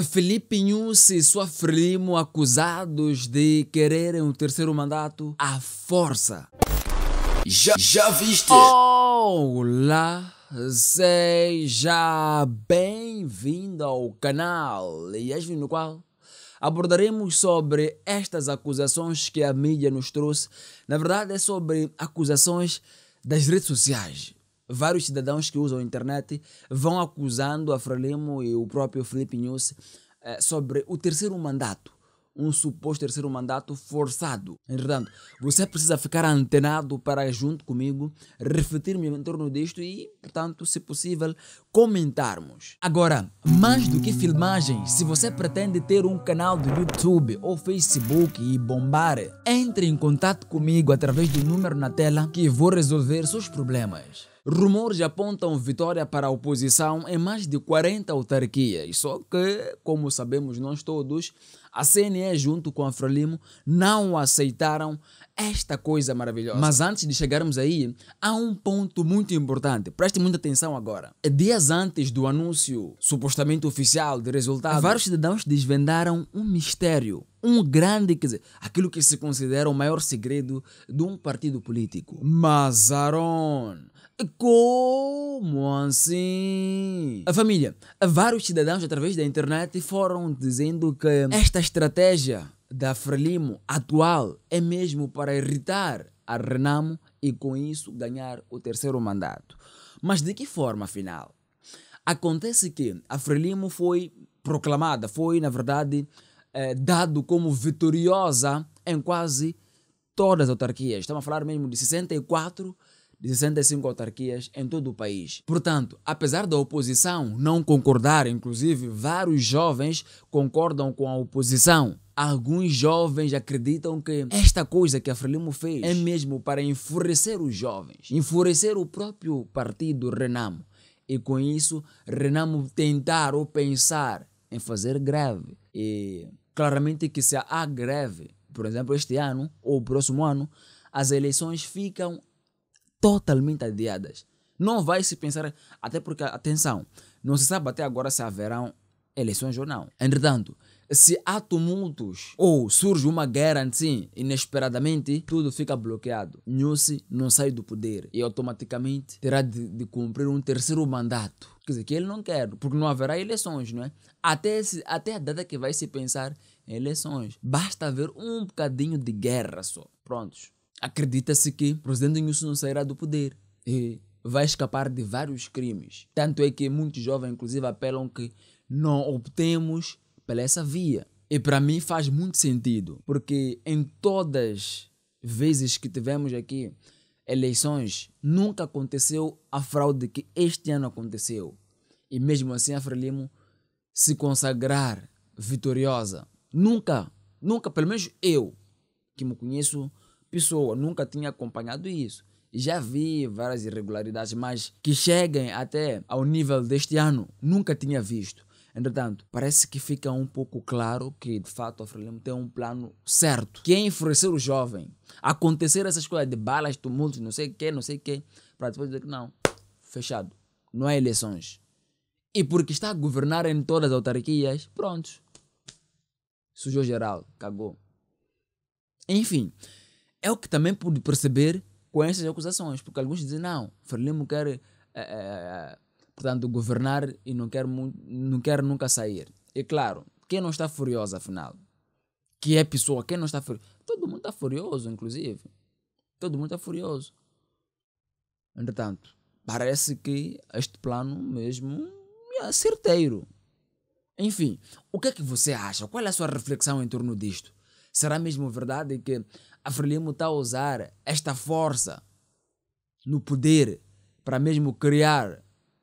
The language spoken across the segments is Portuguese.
Felipe Inhusse e sua Frelimo acusados de quererem o terceiro mandato à força. Já, já viste? Olá, seja bem-vindo ao canal Yasmin, no qual abordaremos sobre estas acusações que a mídia nos trouxe. Na verdade, é sobre acusações das redes sociais vários cidadãos que usam a internet vão acusando a Frelimo e o próprio Felipe News eh, sobre o terceiro mandato, um suposto terceiro mandato forçado. Entretanto, você precisa ficar antenado para, junto comigo, refletirmos em torno disto e, portanto, se possível, comentarmos. Agora, mais do que filmagens, se você pretende ter um canal do YouTube ou Facebook e bombar, entre em contato comigo através do número na tela que vou resolver seus problemas. Rumores apontam vitória para a oposição em mais de 40 autarquias, só que, como sabemos nós todos, a CNE junto com a Frelimo não aceitaram esta coisa maravilhosa. Mas antes de chegarmos aí, há um ponto muito importante. Preste muita atenção agora. Dias antes do anúncio supostamente oficial de resultado, vários cidadãos desvendaram um mistério um grande, quer dizer, aquilo que se considera o maior segredo de um partido político. Mas como assim? A família, vários cidadãos através da internet foram dizendo que esta estratégia da Frelimo atual é mesmo para irritar a Renamo e com isso ganhar o terceiro mandato. Mas de que forma, afinal? Acontece que a Frelimo foi proclamada, foi, na verdade, eh, dado como vitoriosa em quase todas as autarquias. Estamos a falar mesmo de 64 de 65 autarquias em todo o país. Portanto, apesar da oposição não concordar, inclusive vários jovens concordam com a oposição. Alguns jovens acreditam que esta coisa que a Frelimo fez é mesmo para enfurecer os jovens, enfurecer o próprio partido Renamo. E com isso, Renamo tentar ou pensar em fazer greve e claramente que se há greve, por exemplo, este ano ou o próximo ano, as eleições ficam totalmente adiadas. Não vai se pensar, até porque, atenção, não se sabe até agora se haverão eleições ou não. Entretanto, se há tumultos ou surge uma guerra assim, inesperadamente, tudo fica bloqueado. Nussi não sai do poder e automaticamente terá de, de cumprir um terceiro mandato. Quer dizer, que ele não quer, porque não haverá eleições, não é? Até, esse, até a data que vai se pensar em eleições. Basta haver um bocadinho de guerra só. Prontos. Acredita-se que o presidente Nussi não sairá do poder. E vai escapar de vários crimes. Tanto é que muitos jovens, inclusive, apelam que não obtemos pela essa via. E para mim faz muito sentido, porque em todas vezes que tivemos aqui eleições, nunca aconteceu a fraude que este ano aconteceu. E mesmo assim a Frelimo se consagrar vitoriosa. Nunca, nunca, pelo menos eu, que me conheço pessoa, nunca tinha acompanhado isso. Já vi várias irregularidades, mas que cheguem até ao nível deste ano, nunca tinha visto. Entretanto, parece que fica um pouco claro que de fato a Frelimo tem um plano certo, que é enfurecer o jovem. Acontecer essas coisas de balas, tumultos, não sei o quê, não sei o quê, para depois dizer que não, fechado, não há eleições. E porque está a governar em todas as autarquias, pronto. Sujou geral, cagou. Enfim, é o que também pude perceber com essas acusações, porque alguns dizem, não, Frelimo quer é, é, portanto, governar e não quer, não quer nunca sair. E claro, quem não está furioso, afinal? Que é pessoa, quem não está furioso? Todo mundo está furioso, inclusive. Todo mundo está furioso. Entretanto, parece que este plano mesmo é certeiro. Enfim, o que é que você acha? Qual é a sua reflexão em torno disto? Será mesmo verdade que a Frelimo está a usar esta força no poder para mesmo criar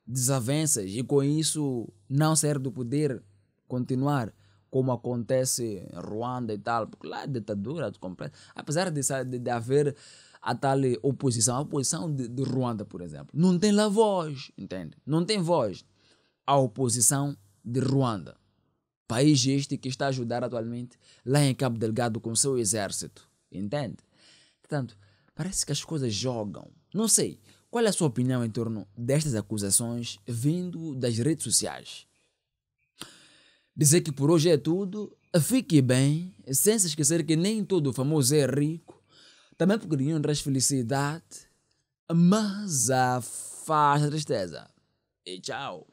desavenças e com isso não ser do poder continuar como acontece em Ruanda e tal, porque lá é ditadura completa. Apesar de, de, de haver a tal oposição, a oposição de, de, Ruanda, por exemplo, não tem lá voz, entende? Não tem voz. A oposição de Ruanda, país este que está a ajudar atualmente lá em Cabo Delgado com seu exército, entende? Portanto, parece que as coisas jogam. Não sei, qual é a sua opinião em torno destas acusações vindo das redes sociais? Dizer que por hoje é tudo, fique bem, sem se esquecer que nem todo famoso é rico, também porque nenhum traz felicidade, mas afasta a tristeza. E tchau!